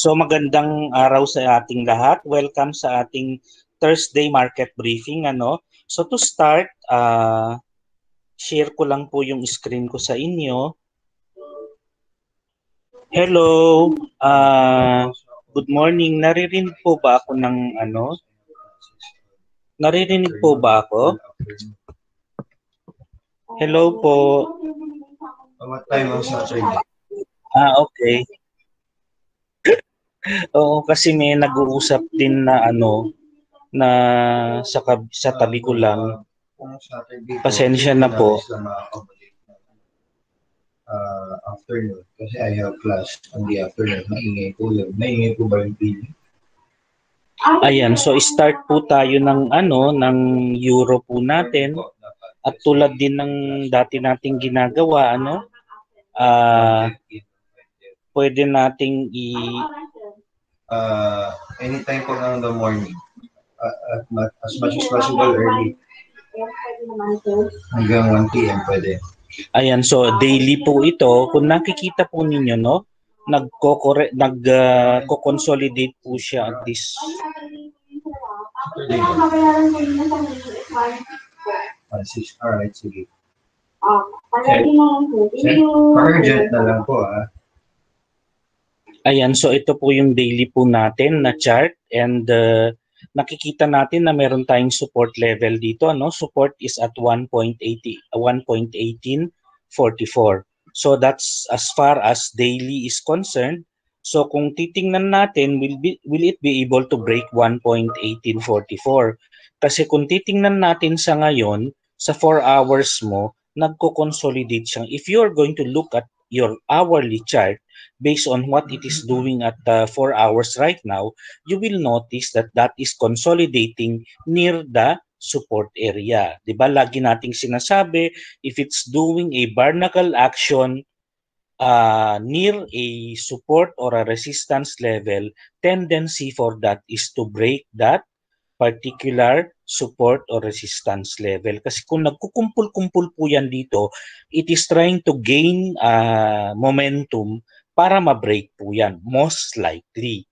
So magandang araw sa ating lahat. Welcome sa ating Thursday market briefing ano. So to start, uh, share ko lang po yung screen ko sa inyo. Hello. Uh, good morning. Naririnig po ba ako ng ano? Naririnig po ba ako? Hello po. Pamatay mo sa Ah, okay. Oo, kasi may nag-uusap din na ano, na sa, kab- sa tabi ko lang. Pasensya na po. Uh, afternoon. Kasi I have class on the afternoon. Maingay po yun. Maingay po ba yung feeling? Ayan, so start po tayo ng ano, ng euro po natin. At tulad din ng dati nating ginagawa, ano, uh, pwede nating i uh, anytime po ng the morning. Uh, at, as much as possible early. Hanggang 1 p.m. pwede. Ayan, so daily po ito. Kung nakikita po ninyo, no, nagko nag, uh, consolidate po siya at this. Uh, six, alright, sige. Um, okay. Urgent na lang po, ah. Ayan, so ito po yung daily po natin na chart and uh, nakikita natin na meron tayong support level dito. No? Support is at 1.1844. So that's as far as daily is concerned. So kung titingnan natin, will, be, will it be able to break 1.1844? Kasi kung titingnan natin sa ngayon, sa 4 hours mo, nagko-consolidate siyang. If you are going to look at your hourly chart, based on what it is doing at uh, 4 hours right now, you will notice that that is consolidating near the support area. Diba? Lagi nating sinasabi, if it's doing a barnacle action uh, near a support or a resistance level, tendency for that is to break that particular support or resistance level. Kasi kung nagkukumpul-kumpul po yan dito, it is trying to gain uh, momentum para ma-break po yan, most likely.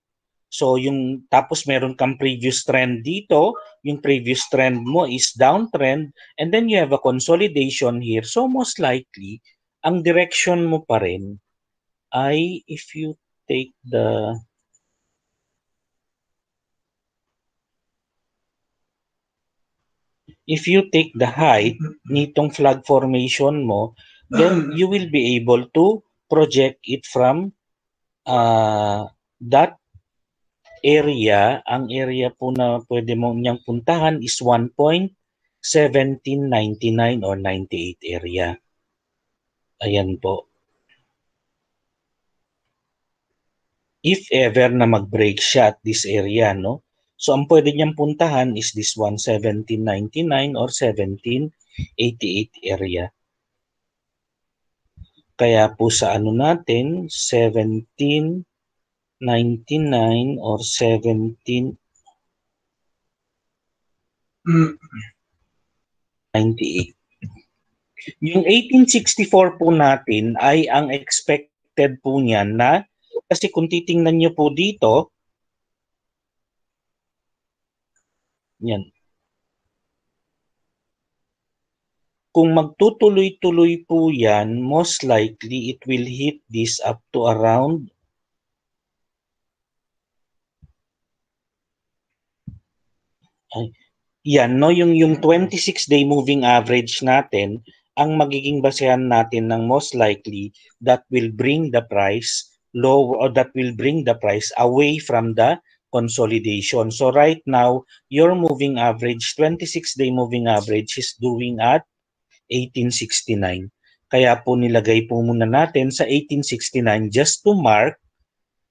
So yung tapos meron kang previous trend dito, yung previous trend mo is downtrend and then you have a consolidation here. So most likely ang direction mo pa rin ay if you take the if you take the height nitong flag formation mo, then you will be able to project it from uh, that area, ang area po na pwede mo niyang puntahan is 1.1799 or 98 area. Ayan po. If ever na mag-break siya at this area, no? So, ang pwede niyang puntahan is this one, 1799 or 1788 area. Kaya po sa ano natin, 1799 or 1798. Yung 1864 po natin ay ang expected po niyan na kasi kung titingnan niyo po dito, yan, Kung magtutuloy-tuloy po yan, most likely it will hit this up to around ay, yan, no? Yung, yung 26-day moving average natin, ang magiging basehan natin ng most likely that will bring the price low or that will bring the price away from the consolidation. So right now, your moving average, 26-day moving average is doing at 1869. Kaya po nilagay po muna natin sa 1869 just to mark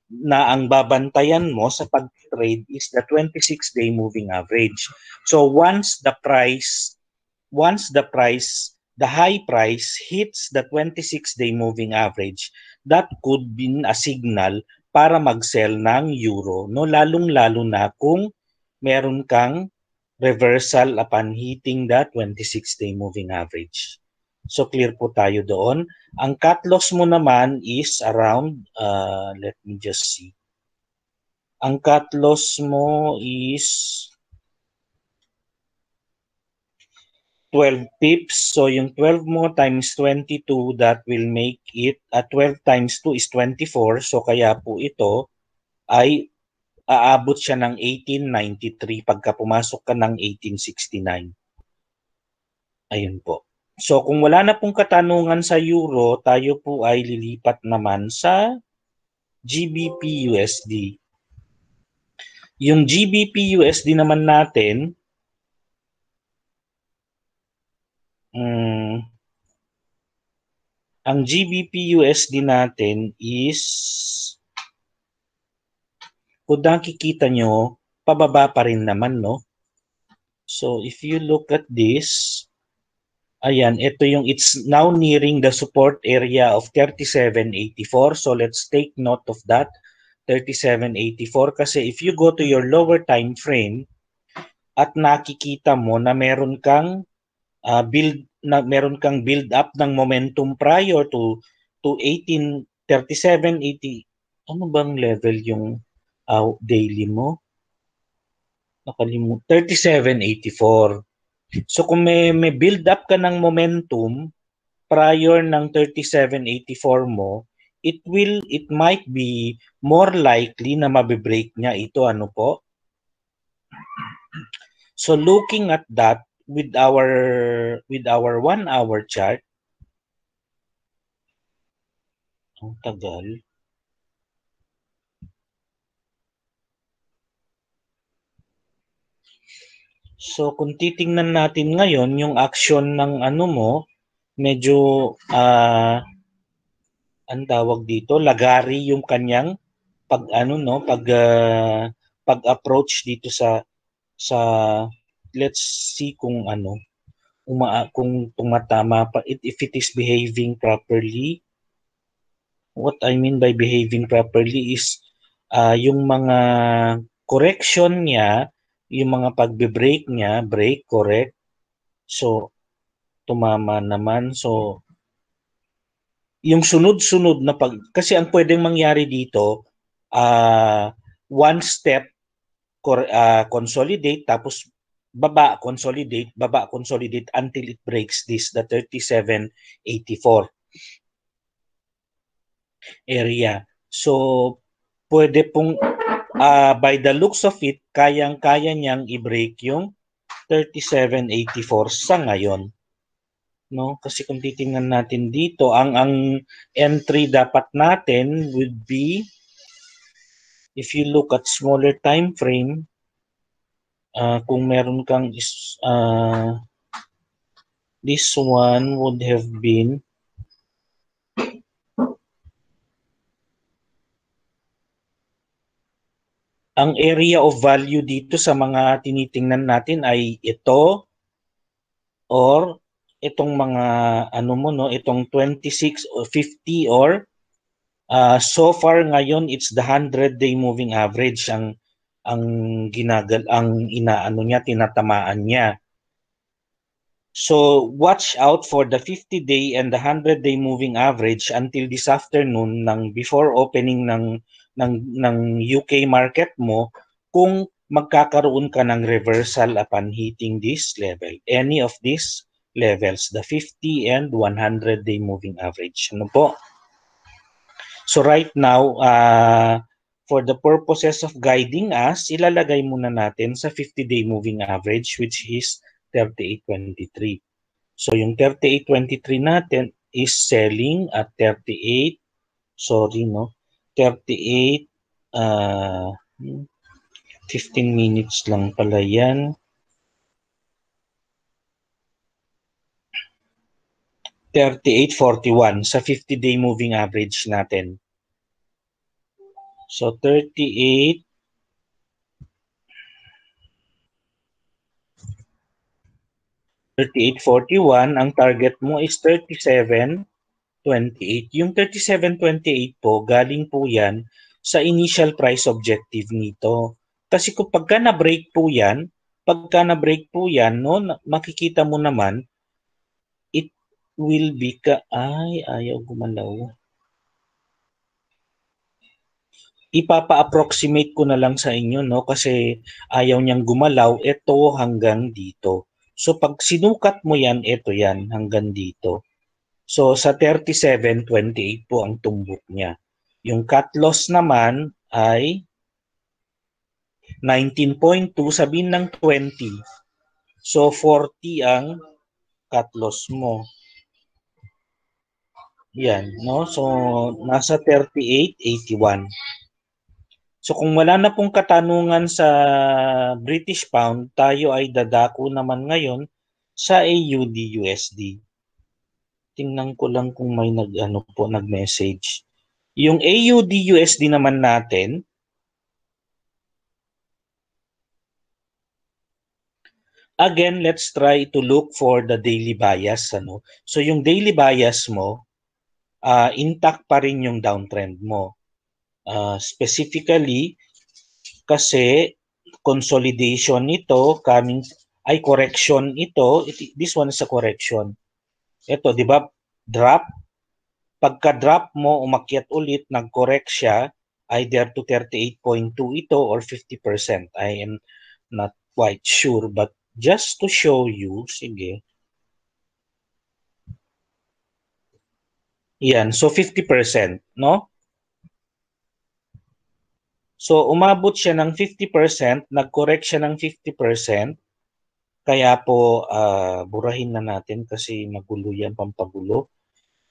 na ang babantayan mo sa pag-trade is the 26-day moving average. So once the price, once the price, the high price hits the 26-day moving average, that could be a signal para mag-sell ng euro, no? lalong-lalo na kung meron kang reversal upon hitting that 26-day moving average. So clear po tayo doon. Ang cut loss mo naman is around, uh, let me just see. Ang cut loss mo is 12 pips. So yung 12 mo times 22, that will make it, at uh, 12 times 2 is 24. So kaya po ito ay aabot siya ng 1893 pagka pumasok ka ng 1869. Ayun po. So kung wala na pong katanungan sa euro, tayo po ay lilipat naman sa GBP USD. Yung GBP USD naman natin um, ang GBP USD natin is kung nakikita nyo, pababa pa rin naman, no? So, if you look at this, ayan, ito yung it's now nearing the support area of 3784. So, let's take note of that, 3784. Kasi if you go to your lower time frame at nakikita mo na meron kang uh, build na meron kang build up ng momentum prior to to 1837 80 ano bang level yung uh, daily mo. Nakalimu 37.84. So kung may, may build up ka ng momentum prior ng 37.84 mo, it will it might be more likely na mabibreak niya ito ano po. So looking at that with our with our one hour chart ang tagal So kung titingnan natin ngayon yung action ng ano mo, medyo uh, ang tawag dito, lagari yung kanyang pag ano no, pag uh, pag-approach dito sa sa let's see kung ano uma kung tumatama pa it, if it is behaving properly. What I mean by behaving properly is uh, yung mga correction niya yung mga pagbe-break niya, break, correct. So, tumama naman. So, yung sunod-sunod na pag... Kasi ang pwedeng mangyari dito, uh, one step, cor- uh, consolidate, tapos baba, consolidate, baba, consolidate until it breaks this, the 3784 area. So, pwede pong uh, by the looks of it, kayang-kaya niyang i-break yung 3784 sa ngayon. No? Kasi kung titingnan natin dito, ang ang entry dapat natin would be if you look at smaller time frame, uh, kung meron kang is, uh, this one would have been ang area of value dito sa mga tinitingnan natin ay ito or itong mga ano mo no itong 26 or 50 or uh, so far ngayon it's the 100 day moving average ang ang ginagal ang inaano niya tinatamaan niya So watch out for the 50 day and the 100 day moving average until this afternoon ng before opening ng ng ng UK market mo kung magkakaroon ka ng reversal upon hitting this level any of these levels the 50 and 100 day moving average ano po so right now uh, for the purposes of guiding us ilalagay muna natin sa 50 day moving average which is 3823 so yung 3823 natin is selling at 38 sorry no 38, uh, 15 minutes lang pala yan. Thirty-eight forty-one sa fifty-day moving average natin. So thirty-eight 38.41, ang target mo is 37. 28. Yung 3728 po, galing po yan sa initial price objective nito. Kasi kung pagka na-break po yan, pagka na-break po yan, no, makikita mo naman, it will be, ka ay, ayaw gumalaw. Ipapa-approximate ko na lang sa inyo, no, kasi ayaw niyang gumalaw, ito hanggang dito. So pag sinukat mo yan, ito yan, hanggang dito. So sa 37.28 po ang tumbok niya. Yung cut loss naman ay 19.2, sabihin ng 20. So 40 ang cut loss mo. Yan, no? So nasa 38.81. So kung wala na pong katanungan sa British pound, tayo ay dadako naman ngayon sa AUD USD tingnan ko lang kung may nag ano po nag-message. Yung AUD USD naman natin Again, let's try to look for the daily bias ano. So yung daily bias mo uh, intact pa rin yung downtrend mo. Uh, specifically kasi consolidation ito coming ay correction ito. It, this one is a correction ito, di ba, drop. Pagka-drop mo, umakyat ulit, nag-correct siya, either to 38.2 ito or 50%. I am not quite sure, but just to show you, sige. Yan, so 50%, no? So, umabot siya ng 50%, nag-correct siya ng 50%, kaya po, uh, burahin na natin kasi magulo yan, pampagulo.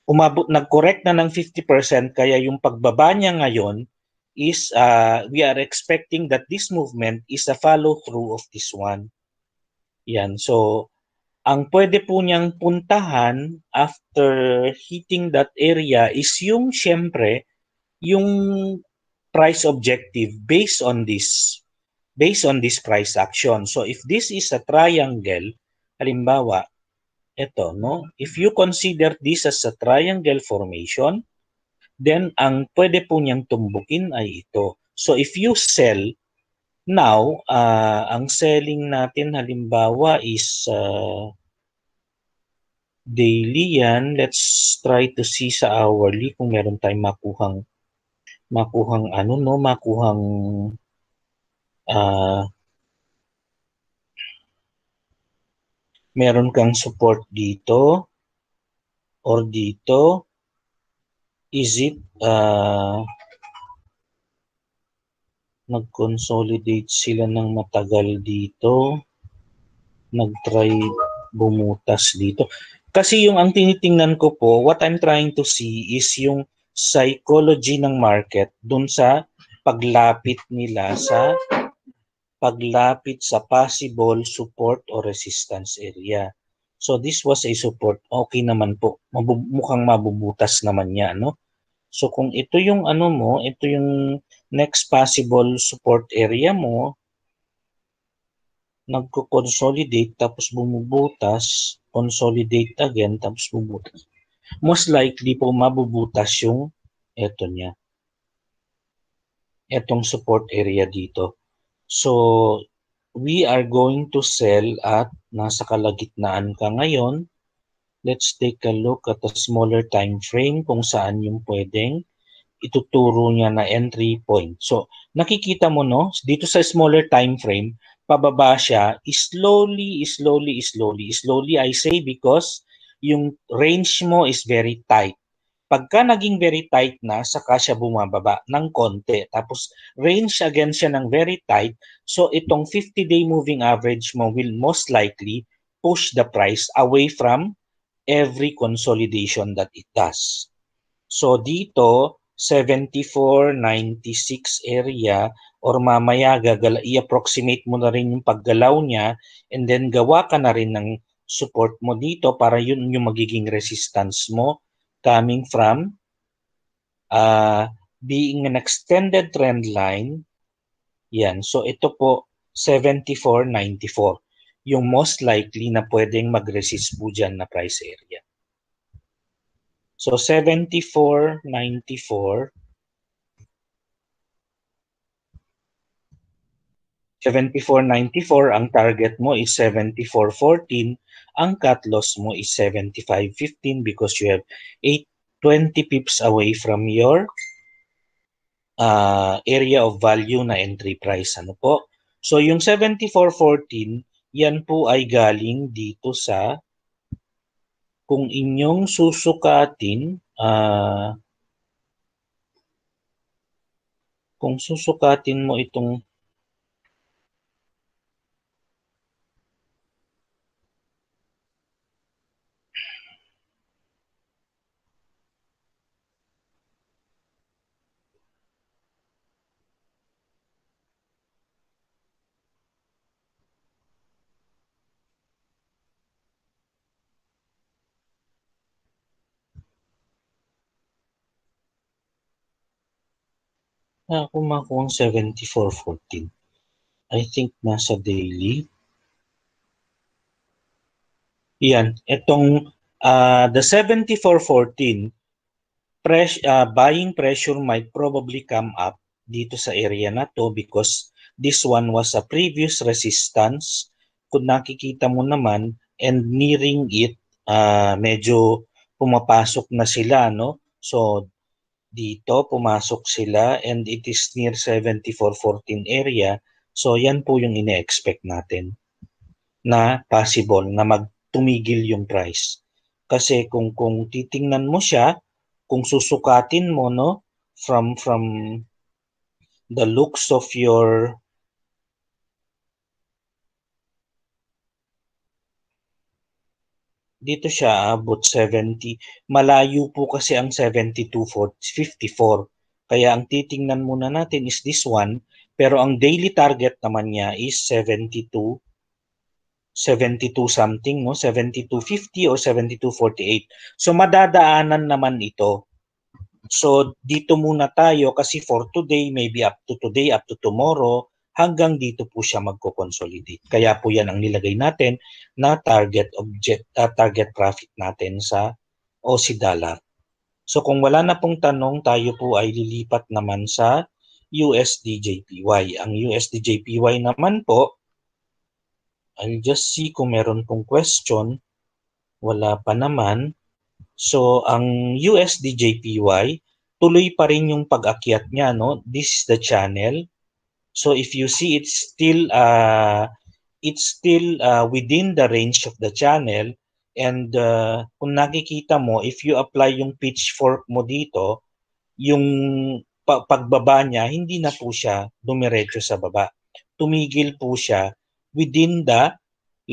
Umabot, nag-correct na ng 50%, kaya yung pagbaba niya ngayon is uh, we are expecting that this movement is a follow-through of this one. Yan, so ang pwede po niyang puntahan after hitting that area is yung, syempre, yung price objective based on this based on this price action. So if this is a triangle, halimbawa, ito, no? If you consider this as a triangle formation, then ang pwede po niyang tumbukin ay ito. So if you sell, now, uh, ang selling natin halimbawa is uh, daily yan. Let's try to see sa hourly kung meron tayong makuhang makuhang ano no, makuhang uh, meron kang support dito or dito is it uh, nag-consolidate sila ng matagal dito nag-try bumutas dito kasi yung ang tinitingnan ko po what I'm trying to see is yung psychology ng market dun sa paglapit nila sa paglapit sa possible support or resistance area. So this was a support. Okay naman po. mukhang mabubutas naman niya, no? So kung ito yung ano mo, ito yung next possible support area mo, nagko-consolidate tapos bumubutas, consolidate again tapos bumubutas. Most likely po mabubutas yung ito niya. Etong support area dito. So, we are going to sell at nasa kalagitnaan ka ngayon. Let's take a look at a smaller time frame kung saan yung pwedeng ituturo niya na entry point. So, nakikita mo no, dito sa smaller time frame, pababa siya, slowly, slowly, slowly, slowly I say because yung range mo is very tight pagka naging very tight na, saka siya bumababa ng konti. Tapos range again siya ng very tight. So itong 50-day moving average mo will most likely push the price away from every consolidation that it does. So dito, 74.96 area or mamaya gagala, i-approximate mo na rin yung paggalaw niya and then gawa ka na rin ng support mo dito para yun yung magiging resistance mo coming from uh, being an extended trend line. Yan. So ito po 74.94 yung most likely na pwedeng mag-resist po dyan na price area. So 74.94 74.94 ang target mo is 74.14 ang cut loss mo is 75.15 because you have 8 20 pips away from your uh, area of value na entry price ano po so yung 74.14 yan po ay galing dito sa kung inyong susukatin uh, kung susukatin mo itong na ako makakuha ng 74.14. I think nasa daily. Yan. Itong uh, ah, the 74.14, pres uh, buying pressure might probably come up dito sa area na to because this one was a previous resistance. Kung nakikita mo naman and nearing it, uh, medyo pumapasok na sila. No? So dito, pumasok sila and it is near 7414 area. So yan po yung ine-expect natin na possible na magtumigil yung price. Kasi kung kung titingnan mo siya, kung susukatin mo no from from the looks of your dito siya ah, abot 70. Malayo po kasi ang 72 for 54. Kaya ang titingnan muna natin is this one, pero ang daily target naman niya is 72 72 something, no? 7250 or 7248. So madadaanan naman ito. So dito muna tayo kasi for today, maybe up to today, up to tomorrow, hanggang dito po siya magko-consolidate. Kaya po yan ang nilagay natin na target object uh, target profit natin sa o si dollar. So kung wala na pong tanong, tayo po ay lilipat naman sa USDJPY. Ang USDJPY naman po, I'll just see kung meron pong question. Wala pa naman. So ang USDJPY, tuloy pa rin yung pag-akyat niya. No? This is the channel So if you see it's still uh, it's still uh, within the range of the channel and uh, kung nakikita mo if you apply yung pitchfork mo dito yung pa- pagbaba niya hindi na po siya dumiretso sa baba. Tumigil po siya within the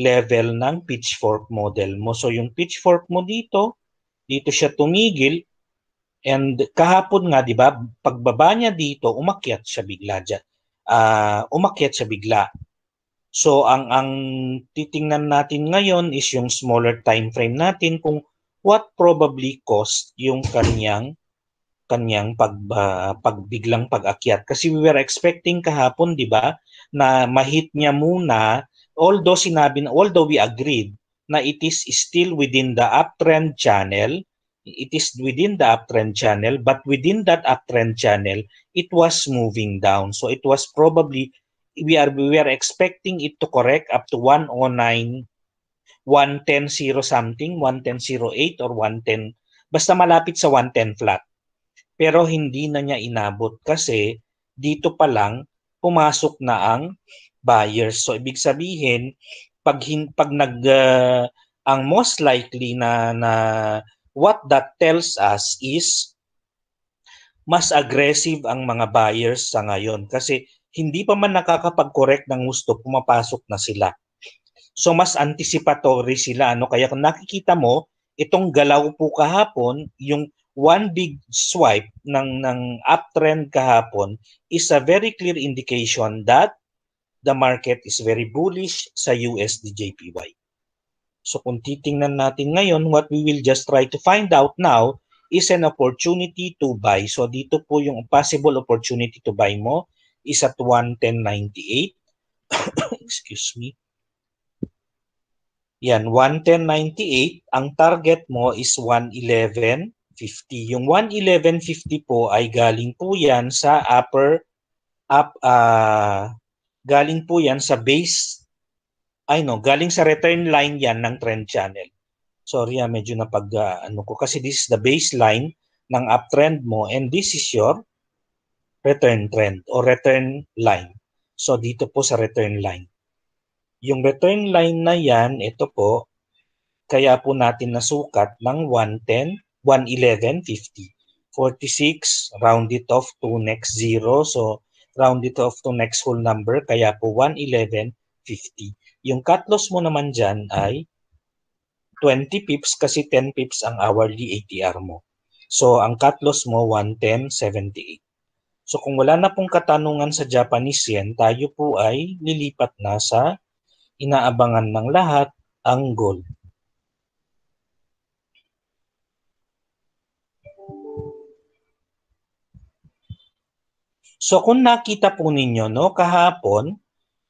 level ng pitchfork model mo. So yung pitchfork mo dito, dito siya tumigil and kahapon nga 'di ba, pagbaba niya dito, umakyat siya bigla dyan uh, umakyat sa bigla. So ang ang titingnan natin ngayon is yung smaller time frame natin kung what probably caused yung kanyang kanyang pag uh, ah, pagbiglang pag-akyat kasi we were expecting kahapon 'di ba na ma-hit niya muna although sinabi na although we agreed na it is still within the uptrend channel it is within the uptrend channel, but within that uptrend channel, it was moving down. So it was probably we are we are expecting it to correct up to 109 110.0 something, 110.08 or 110. Basta malapit sa 110 flat. Pero hindi na niya inabot kasi dito pa lang pumasok na ang buyers. So ibig sabihin pag pag nag uh, ang most likely na na what that tells us is mas aggressive ang mga buyers sa ngayon kasi hindi pa man nakakapag-correct ng gusto, pumapasok na sila. So mas anticipatory sila. No? Kaya kung nakikita mo, itong galaw po kahapon, yung one big swipe ng, ng uptrend kahapon is a very clear indication that the market is very bullish sa USDJPY. So kung titingnan natin ngayon, what we will just try to find out now is an opportunity to buy. So dito po yung possible opportunity to buy mo is at 110.98. Excuse me. Yan, 110.98. Ang target mo is 111.50. Yung 111.50 po ay galing po yan sa upper, up, uh, galing po yan sa base ay no, galing sa return line yan ng trend channel. Sorry, ah, medyo napag uh, ano ko kasi this is the baseline ng uptrend mo and this is your return trend or return line. So dito po sa return line. Yung return line na yan, ito po, kaya po natin nasukat ng 110, 111.50. 46, round it off to next zero. So, round it off to next whole number. Kaya po 111.50. Yung cut loss mo naman dyan ay 20 pips kasi 10 pips ang hourly ATR mo. So, ang cut loss mo, 110.78. So, kung wala na pong katanungan sa Japanese yen, tayo po ay lilipat na sa inaabangan ng lahat ang gold. So kung nakita po ninyo no kahapon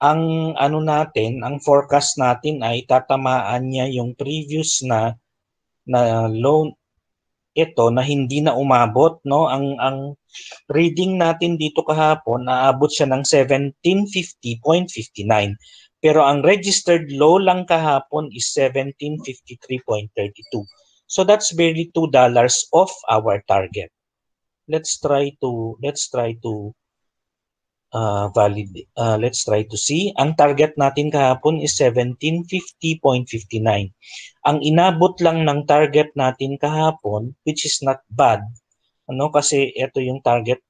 ang ano natin, ang forecast natin ay tatamaan niya yung previous na na low ito na hindi na umabot no ang ang reading natin dito kahapon naabot siya ng 1750.59 pero ang registered low lang kahapon is 1753.32 so that's barely 2 dollars off our target let's try to let's try to uh, valid. Uh, let's try to see. Ang target natin kahapon is 1750.59. Ang inabot lang ng target natin kahapon, which is not bad, ano kasi ito yung target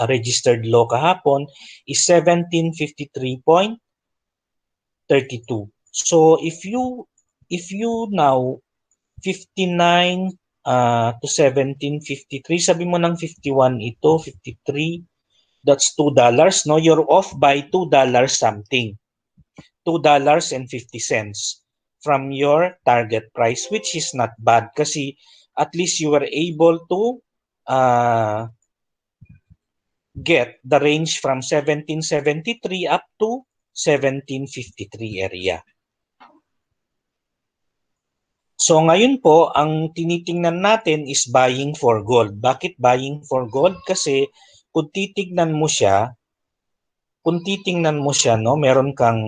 uh, registered low kahapon, is 1753.32. So if you if you now 59 uh, to 1753, sabi mo ng 51 ito, 53, that's $2, no? You're off by $2 something. $2.50 from your target price, which is not bad kasi at least you were able to uh, get the range from 1773 up to 1753 area. So ngayon po, ang tinitingnan natin is buying for gold. Bakit buying for gold? Kasi kung titignan mo siya, kung titignan mo siya, no, meron kang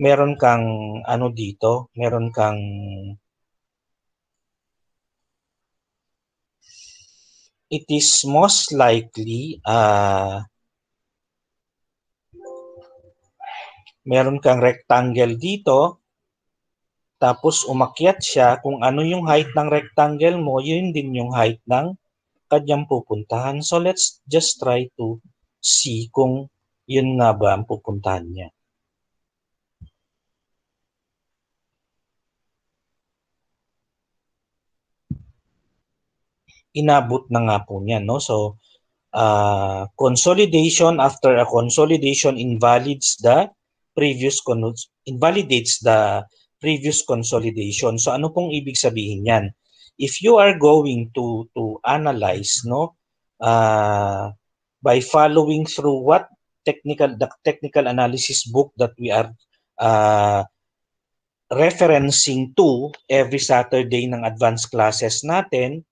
meron kang ano dito, meron kang it is most likely uh, meron kang rectangle dito tapos umakyat siya kung ano yung height ng rectangle mo, yun din yung height ng kanyang pupuntahan. So let's just try to see kung yun nga ba ang pupuntahan niya. inabot na nga po niya no so uh, consolidation after a consolidation invalidates the previous invalidates the previous consolidation so ano pong ibig sabihin niyan if you are going to to analyze no uh, by following through what technical the technical analysis book that we are uh, referencing to every Saturday ng advanced classes natin.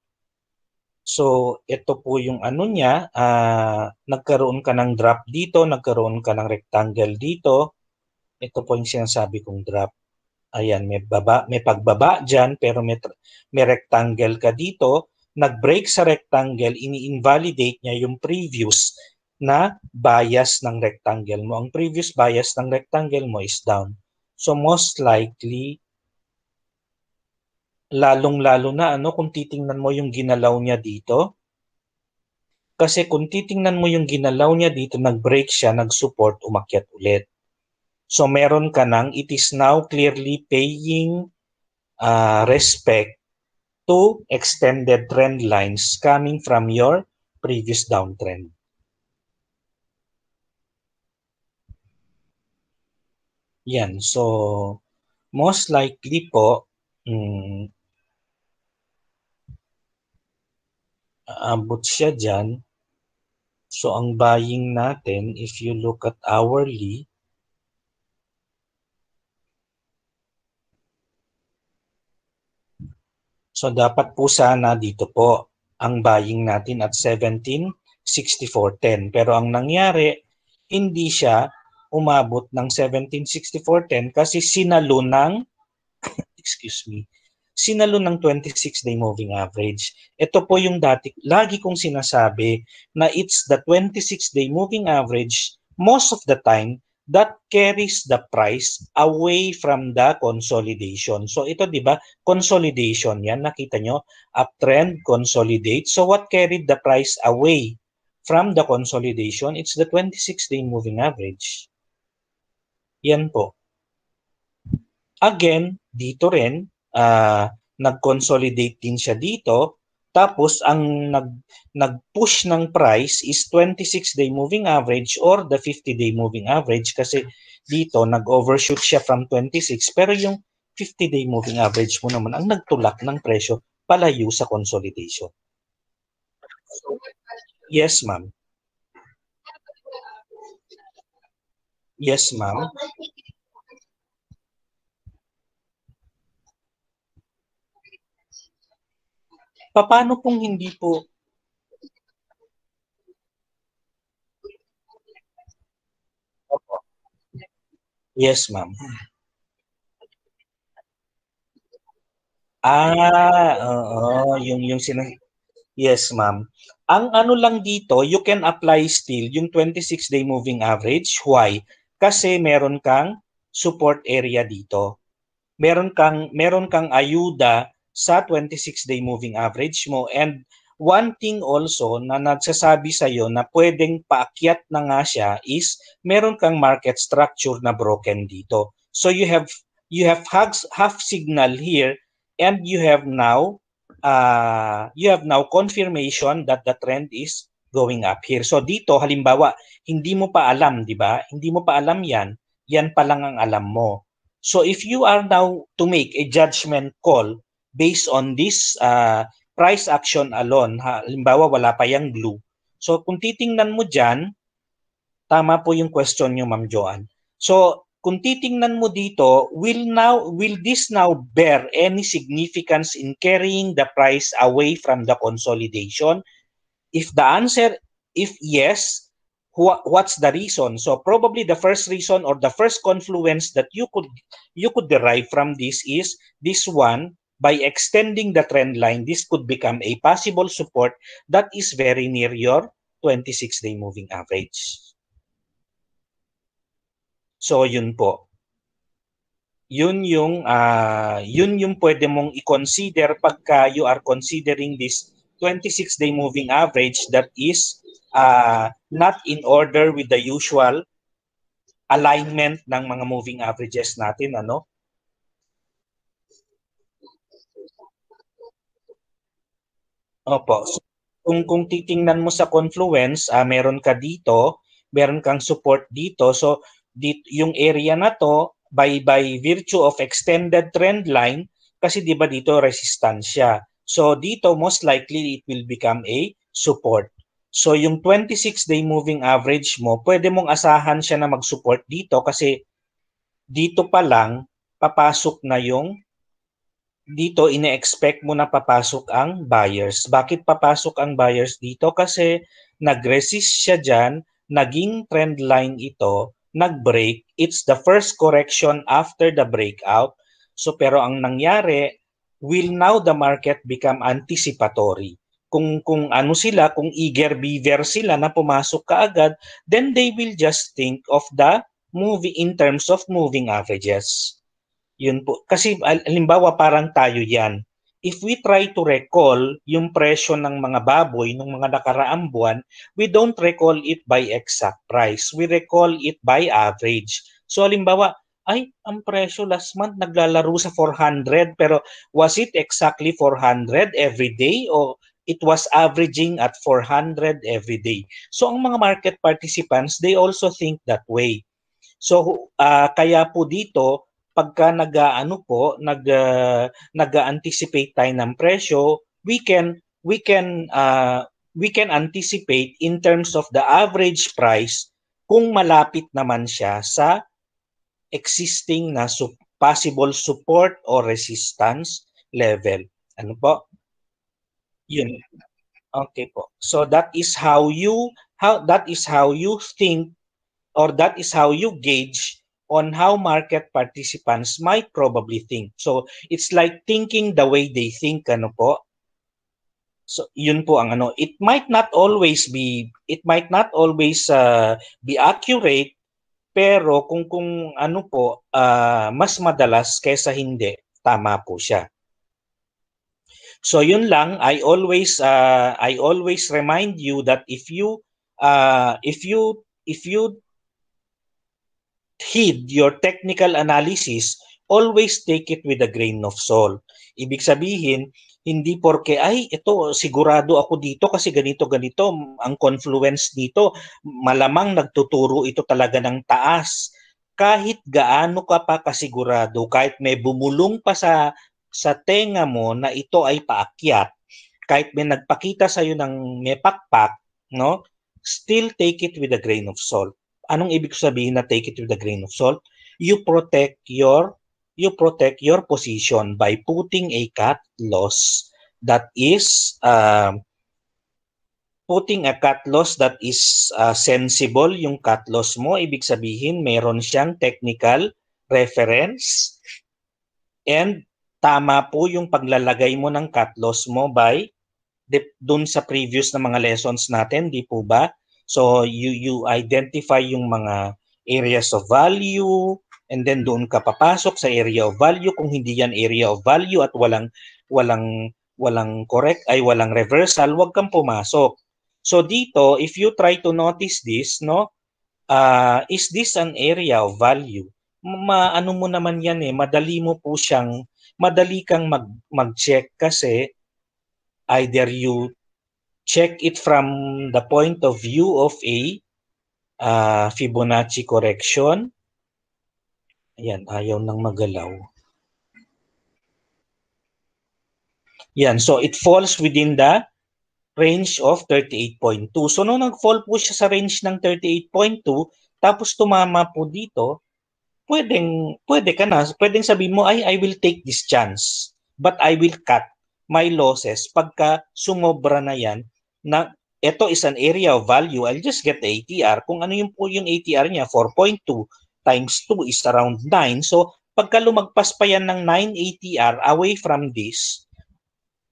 So, ito po yung ano niya, uh, nagkaroon ka ng drop dito, nagkaroon ka ng rectangle dito. Ito po yung sinasabi kong drop. Ayan, may, baba, may pagbaba diyan pero may, may rectangle ka dito. Nag-break sa rectangle, ini-invalidate niya yung previous na bias ng rectangle mo. Ang previous bias ng rectangle mo is down. So most likely, lalong-lalo na ano kung titingnan mo yung ginalaw niya dito. Kasi kung titingnan mo yung ginalaw niya dito, nag-break siya, nag-support, umakyat ulit. So meron ka nang it is now clearly paying uh, respect to extended trend lines coming from your previous downtrend. Yan. So, most likely po, um, aabot siya dyan. So, ang buying natin, if you look at hourly, So dapat po sana dito po ang buying natin at 1764.10. Pero ang nangyari, hindi siya umabot ng 1764.10 kasi sinalo ng, excuse me, sinalo ng 26-day moving average. Ito po yung dati, lagi kong sinasabi na it's the 26-day moving average most of the time that carries the price away from the consolidation. So ito 'di ba, consolidation 'yan nakita nyo, uptrend, consolidate. So what carried the price away from the consolidation? It's the 26-day moving average. Yan po. Again, dito rin uh, nag-consolidate din siya dito tapos ang nag nag-push ng price is 26 day moving average or the 50 day moving average kasi dito nag-overshoot siya from 26 pero yung 50 day moving average mo naman ang nagtulak ng presyo palayo sa consolidation. Yes, ma'am. Yes, ma'am. Paano kung hindi po Yes, ma'am. Ah, oo, yung yung sin Yes, ma'am. Ang ano lang dito, you can apply still yung 26-day moving average. Why? Kasi meron kang support area dito. Meron kang meron kang ayuda sa 26-day moving average mo. And one thing also na nagsasabi sa iyo na pwedeng paakyat na nga siya is meron kang market structure na broken dito. So you have you have half, half signal here and you have now uh, you have now confirmation that the trend is going up here. So dito halimbawa, hindi mo pa alam, 'di ba? Hindi mo pa alam 'yan. Yan pa lang ang alam mo. So if you are now to make a judgment call based on this uh, price action alone. Halimbawa, wala pa yung blue. So kung titingnan mo dyan, tama po yung question nyo, Ma'am Joan. So kung titingnan mo dito, will now will this now bear any significance in carrying the price away from the consolidation? If the answer if yes, what's the reason? So probably the first reason or the first confluence that you could you could derive from this is this one by extending the trend line, this could become a possible support that is very near your 26-day moving average. So yun po. Yun yung uh, yun yung pwede mong i-consider pagka you are considering this 26-day moving average that is uh, not in order with the usual alignment ng mga moving averages natin ano Opo. So, kung kung titingnan mo sa Confluence, ah, meron ka dito, meron kang support dito. So dit, yung area na to by by virtue of extended trend line kasi 'di ba dito resistansya. So dito most likely it will become a support. So yung 26 day moving average mo, pwede mong asahan siya na mag-support dito kasi dito pa lang papasok na yung dito ine-expect mo na papasok ang buyers. Bakit papasok ang buyers dito? Kasi nag-resist siya dyan, naging trend line ito, nag-break. It's the first correction after the breakout. So pero ang nangyari, will now the market become anticipatory? Kung kung ano sila, kung eager beaver sila na pumasok kaagad, then they will just think of the movie in terms of moving averages. Yun po. Kasi halimbawa parang tayo yan. If we try to recall yung presyo ng mga baboy nung mga nakaraang buwan, we don't recall it by exact price. We recall it by average. So halimbawa, ay, ang presyo last month naglalaro sa 400 pero was it exactly 400 every day o it was averaging at 400 every day? So ang mga market participants, they also think that way. So uh, kaya po dito, pagka nag-ano po, nag uh, nag-anticipate tayo ng presyo, we can we can uh, we can anticipate in terms of the average price kung malapit naman siya sa existing na su- possible support or resistance level. Ano po? Yun. Okay po. So that is how you how that is how you think or that is how you gauge on how market participants might probably think. So, it's like thinking the way they think, ano po. So, yun po ang ano. It might not always be, it might not always uh, be accurate, pero kung kung ano po, uh, mas madalas kaysa hindi, tama po siya. So yun lang, I always uh, I always remind you that if you uh, if you if you heed your technical analysis, always take it with a grain of salt. Ibig sabihin, hindi porke ay ito sigurado ako dito kasi ganito ganito ang confluence dito malamang nagtuturo ito talaga ng taas kahit gaano ka pa kasigurado kahit may bumulong pa sa sa tenga mo na ito ay paakyat kahit may nagpakita sa iyo ng may pakpak no still take it with a grain of salt anong ibig sabihin na take it with a grain of salt? You protect your you protect your position by putting a cut loss that is uh, putting a cut loss that is uh, sensible yung cut loss mo ibig sabihin meron siyang technical reference and tama po yung paglalagay mo ng cut loss mo by dun sa previous na mga lessons natin di po ba So you you identify yung mga areas of value and then doon ka papasok sa area of value kung hindi yan area of value at walang walang walang correct ay walang reversal, wag kang pumasok. So dito, if you try to notice this, no? Uh, is this an area of value? Maano mo naman yan eh, madali mo po siyang madali kang mag mag-check kasi either you check it from the point of view of a uh, Fibonacci correction. Ayan, ayaw nang magalaw. Yan, so it falls within the range of 38.2. So nung nag-fall po siya sa range ng 38.2, tapos tumama po dito, pwedeng, pwede ka na, pwedeng sabihin mo, ay, I will take this chance, but I will cut my losses pagka sumobra na yan na ito is an area of value, I'll just get the ATR. Kung ano yung po yung ATR niya, 4.2 times 2 is around 9. So, pagka lumagpas pa yan ng 9 ATR away from this,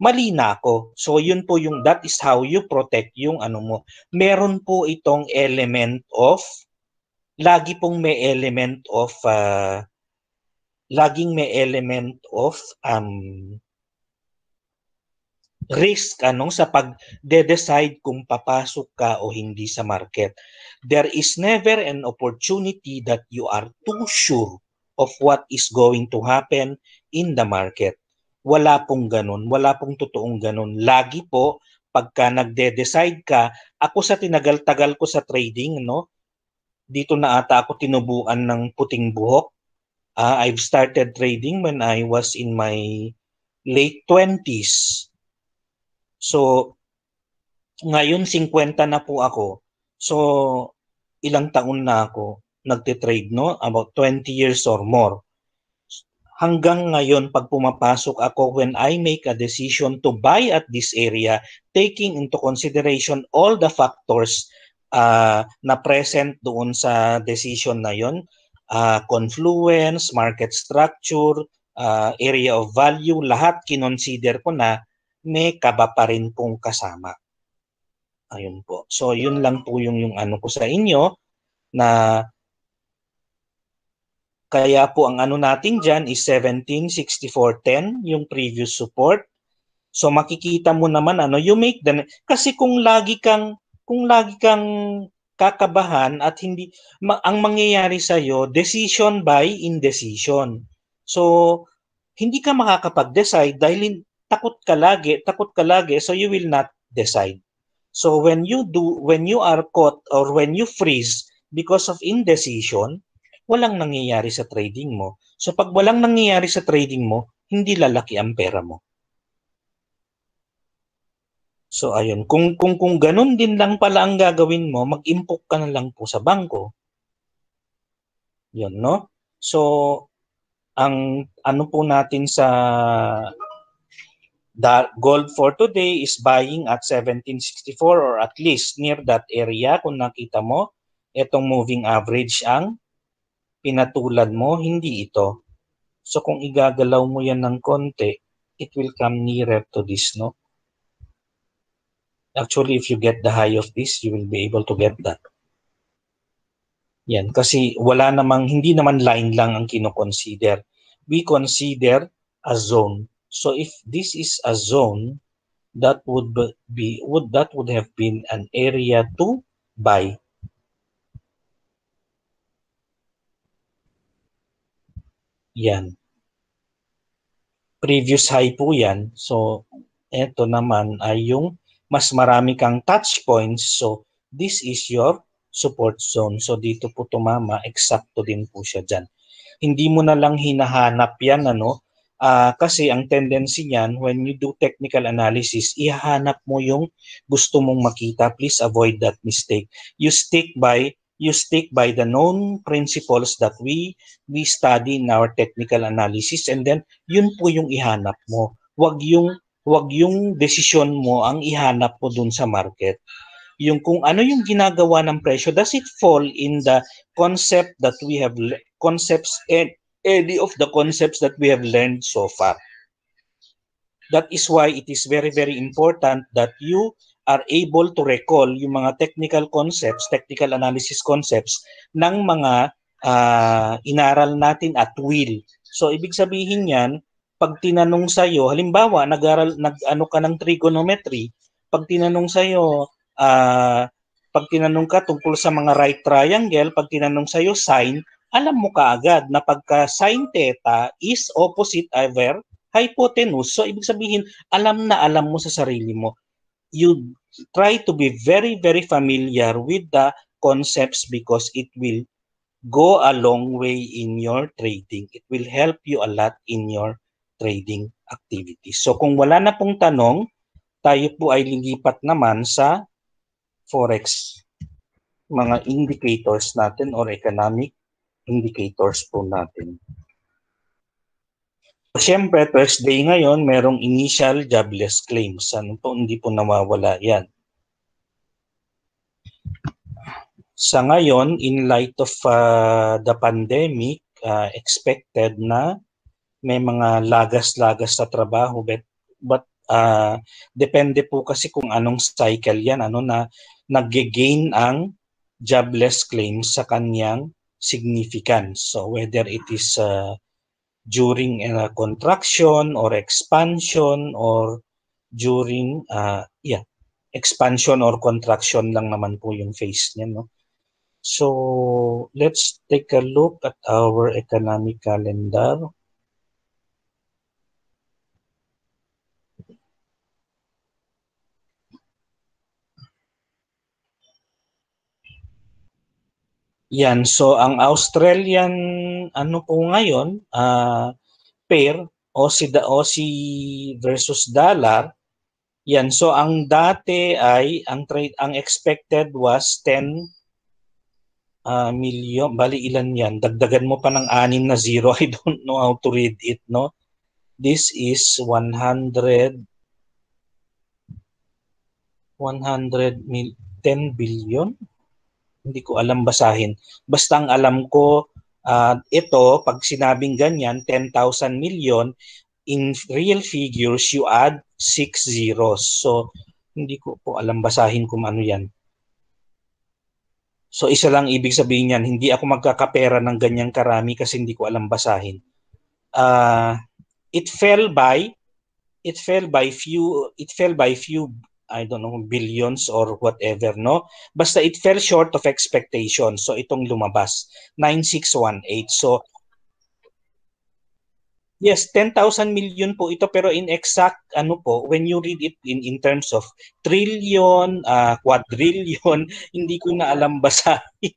mali na ako. So, yun po yung that is how you protect yung ano mo. Meron po itong element of, lagi pong may element of, uh, laging may element of um, risk ano sa pag decide kung papasok ka o hindi sa market. There is never an opportunity that you are too sure of what is going to happen in the market. Wala pong ganun, wala pong totoong ganun. Lagi po pagka nagde-decide ka, ako sa tinagal-tagal ko sa trading, no? Dito na ata ako tinubuan ng puting buhok. Uh, I've started trading when I was in my late 20s So, ngayon 50 na po ako. So, ilang taon na ako nagte-trade, no? About 20 years or more. Hanggang ngayon, pag pumapasok ako, when I make a decision to buy at this area, taking into consideration all the factors uh, na present doon sa decision na yon, uh, ah, confluence, market structure, uh, area of value, lahat kinonsider ko na may kaba pa rin pong kasama. Ayun po. So, yun lang po yung, yung ano ko sa inyo na kaya po ang ano natin dyan is 176410, yung previous support. So makikita mo naman ano, you make the kasi kung lagi kang kung lagi kang kakabahan at hindi ma, ang mangyayari sa iyo decision by indecision. So hindi ka makakapag-decide dahil takot ka lagi, takot ka lagi, so you will not decide. So when you do, when you are caught or when you freeze because of indecision, walang nangyayari sa trading mo. So pag walang nangyayari sa trading mo, hindi lalaki ang pera mo. So ayun, kung kung kung ganun din lang pala ang gagawin mo, mag-impok ka na lang po sa bangko. 'Yon, no? So ang ano po natin sa The gold for today is buying at 1764 or at least near that area. Kung nakita mo, itong moving average ang pinatulad mo, hindi ito. So kung igagalaw mo yan ng konti, it will come nearer to this, no? Actually, if you get the high of this, you will be able to get that. Yan, kasi wala namang, hindi naman line lang ang kinoconsider. We consider a zone. So if this is a zone, that would be would that would have been an area to buy. Yan. Previous high po yan. So ito naman ay yung mas marami kang touch points. So this is your support zone. So dito po tumama, eksakto din po siya dyan. Hindi mo na lang hinahanap yan ano, Uh, kasi ang tendency niyan, when you do technical analysis, ihahanap mo yung gusto mong makita. Please avoid that mistake. You stick by you stick by the known principles that we we study in our technical analysis and then yun po yung ihanap mo wag yung wag yung desisyon mo ang ihanap mo dun sa market yung kung ano yung ginagawa ng presyo does it fall in the concept that we have concepts and any of the concepts that we have learned so far. That is why it is very, very important that you are able to recall yung mga technical concepts, technical analysis concepts ng mga uh, inaral natin at will. So, ibig sabihin yan, pag tinanong sa'yo, halimbawa, nag-aral, nag-ano ka ng trigonometry, pag tinanong sa'yo, uh, pag tinanong ka tungkol sa mga right triangle, pag tinanong sa'yo, sine, alam mo kaagad na pagka sine theta is opposite over hypotenuse. So, ibig sabihin, alam na alam mo sa sarili mo. You try to be very, very familiar with the concepts because it will go a long way in your trading. It will help you a lot in your trading activity. So, kung wala na pong tanong, tayo po ay lilipat naman sa Forex mga indicators natin or economic indicators po natin. So, Siyempre, Thursday ngayon, merong initial jobless claims. Ano po, hindi po nawawala yan. Sa ngayon, in light of uh, the pandemic, uh, expected na may mga lagas-lagas sa trabaho but, but uh, depende po kasi kung anong cycle yan ano na nag-gain ang jobless claims sa kanyang significance. So whether it is uh, during a uh, contraction or expansion or during uh, yeah expansion or contraction lang naman po yung phase niya no so let's take a look at our economic calendar Yan, so ang Australian ano po ngayon, uh, pair o si da, o versus dollar. Yan, so ang dati ay ang trade ang expected was 10 uh, ah, million. Bali ilan 'yan? Dagdagan mo pa ng 6 na zero. I don't know how to read it, no? This is 100 100 mil, 10 billion hindi ko alam basahin. Basta ang alam ko, uh, ito, pag sinabing ganyan, 10,000 million, in real figures, you add 6 zeros. So, hindi ko po alam basahin kung ano yan. So, isa lang ibig sabihin yan, hindi ako magkakapera ng ganyang karami kasi hindi ko alam basahin. Uh, it fell by it fell by few it fell by few I don't know, billions or whatever, no? Basta it fell short of expectation. So itong lumabas, 9618. So Yes, 10,000 million po ito pero in exact ano po when you read it in in terms of trillion, uh, quadrillion, hindi ko na alam basahin.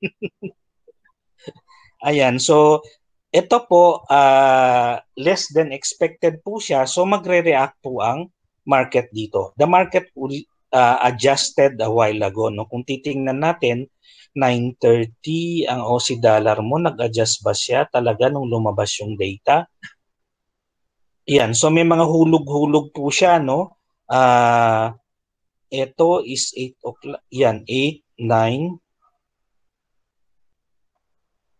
Ayan, so ito po uh, less than expected po siya. So magre-react po ang market dito. The market uh, adjusted a while ago. No? Kung titingnan natin, 9.30 ang OC dollar mo, nag-adjust ba siya talaga nung lumabas yung data? Yan, so may mga hulog-hulog po siya, no? Uh, ah, ito is 8 o'clock. Yan, 8, 9.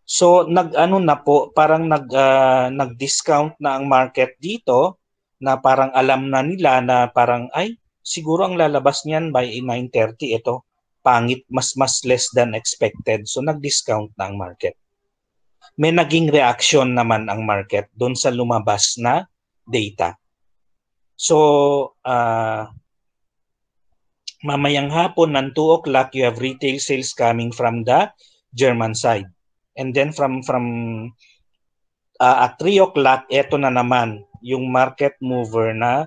So nag-ano na po, parang nag, uh, nag-discount na ang market dito na parang alam na nila na parang ay siguro ang lalabas niyan by 9:30 ito pangit mas mas less than expected so nag-discount na ang market may naging reaction naman ang market doon sa lumabas na data so uh, mamayang hapon ng 2 o'clock you have retail sales coming from the German side and then from from uh, at 3 o'clock eto na naman yung market mover na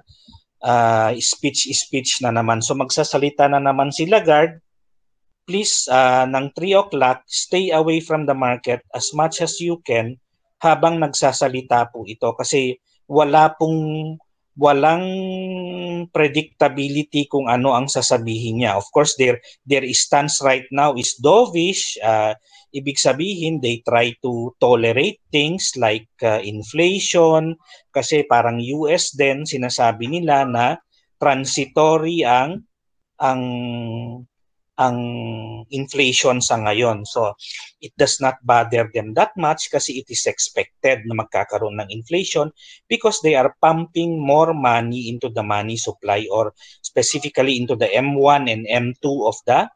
uh, ah, speech-speech na naman. So magsasalita na naman si Lagarde, please uh, ng 3 o'clock, stay away from the market as much as you can habang nagsasalita po ito kasi wala pong walang predictability kung ano ang sasabihin niya. Of course, their their stance right now is dovish. Uh, Ibig sabihin, they try to tolerate things like uh, inflation kasi parang US din sinasabi nila na transitory ang ang ang inflation sa ngayon. So, it does not bother them that much kasi it is expected na magkakaroon ng inflation because they are pumping more money into the money supply or specifically into the M1 and M2 of the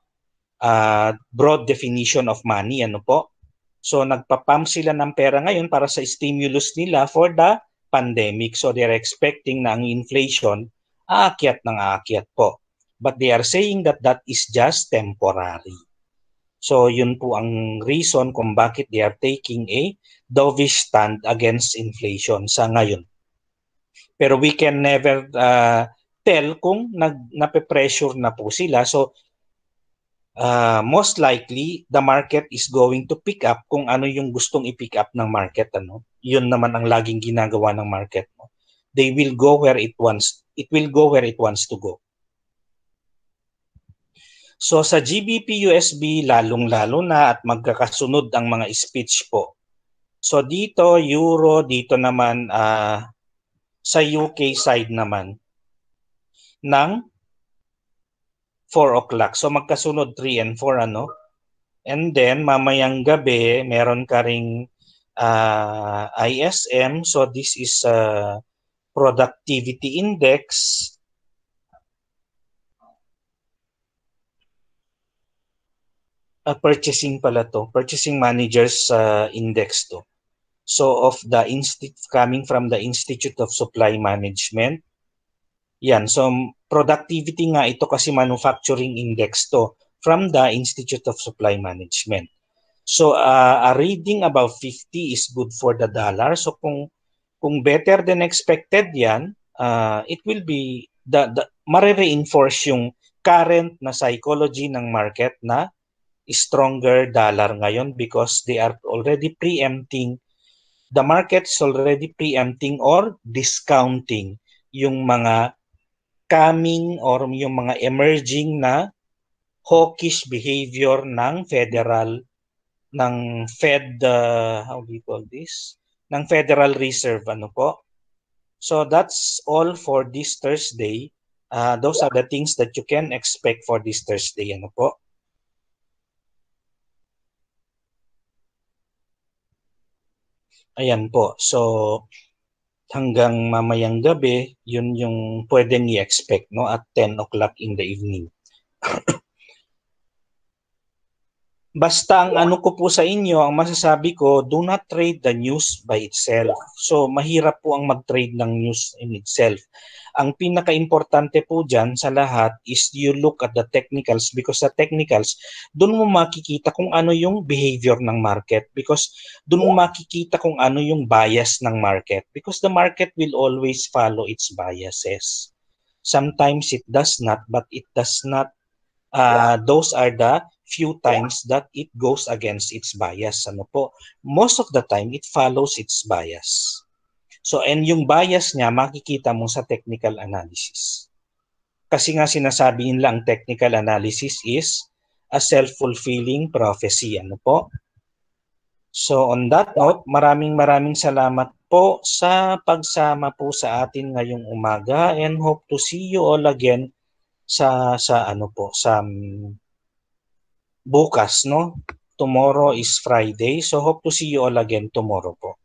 uh, broad definition of money. Ano po? So nagpapam sila ng pera ngayon para sa stimulus nila for the pandemic. So they're expecting na ang inflation aakyat ng aakyat po. But they are saying that that is just temporary. So yun po ang reason kung bakit they are taking a dovish stand against inflation sa ngayon. Pero we can never uh, tell kung nag, nape-pressure na po sila. So uh, most likely the market is going to pick up kung ano yung gustong i-pick up ng market ano yun naman ang laging ginagawa ng market no? they will go where it wants it will go where it wants to go so sa GBP USB lalong lalo na at magkakasunod ang mga speech po so dito euro dito naman uh, sa UK side naman ng 4 o'clock. So magkasunod 3 and 4 ano. And then mamayang gabi meron ka ring uh, ah, ISM. So this is a productivity index. Uh, purchasing pala to. Purchasing managers uh, index to. So of the institute coming from the Institute of Supply Management yan, so productivity nga ito kasi manufacturing index to from the Institute of Supply Management. So uh, a reading above 50 is good for the dollar. So kung kung better than expected 'yan, uh, it will be the, the mare-reinforce yung current na psychology ng market na stronger dollar ngayon because they are already preempting the market's already preempting or discounting yung mga coming or yung mga emerging na hawkish behavior ng federal ng Fed uh, how do you call this ng Federal Reserve ano po so that's all for this Thursday uh, those are the things that you can expect for this Thursday ano po Ayan po. So, hanggang mamayang gabi, yun yung pwedeng i-expect no, at 10 o'clock in the evening. Basta ang ano ko po sa inyo, ang masasabi ko, do not trade the news by itself. So mahirap po ang mag-trade ng news in itself. Ang pinaka-importante po dyan sa lahat is you look at the technicals because sa technicals, doon mo makikita kung ano yung behavior ng market because doon mo makikita kung ano yung bias ng market because the market will always follow its biases. Sometimes it does not but it does not, uh, those are the few times that it goes against its bias. Ano po? Most of the time, it follows its bias. So, and yung bias niya, makikita mo sa technical analysis. Kasi nga sinasabi nila ang technical analysis is a self-fulfilling prophecy. Ano po? So on that note, maraming maraming salamat po sa pagsama po sa atin ngayong umaga and hope to see you all again sa sa ano po sa bukas, no? Tomorrow is Friday. So hope to see you all again tomorrow po.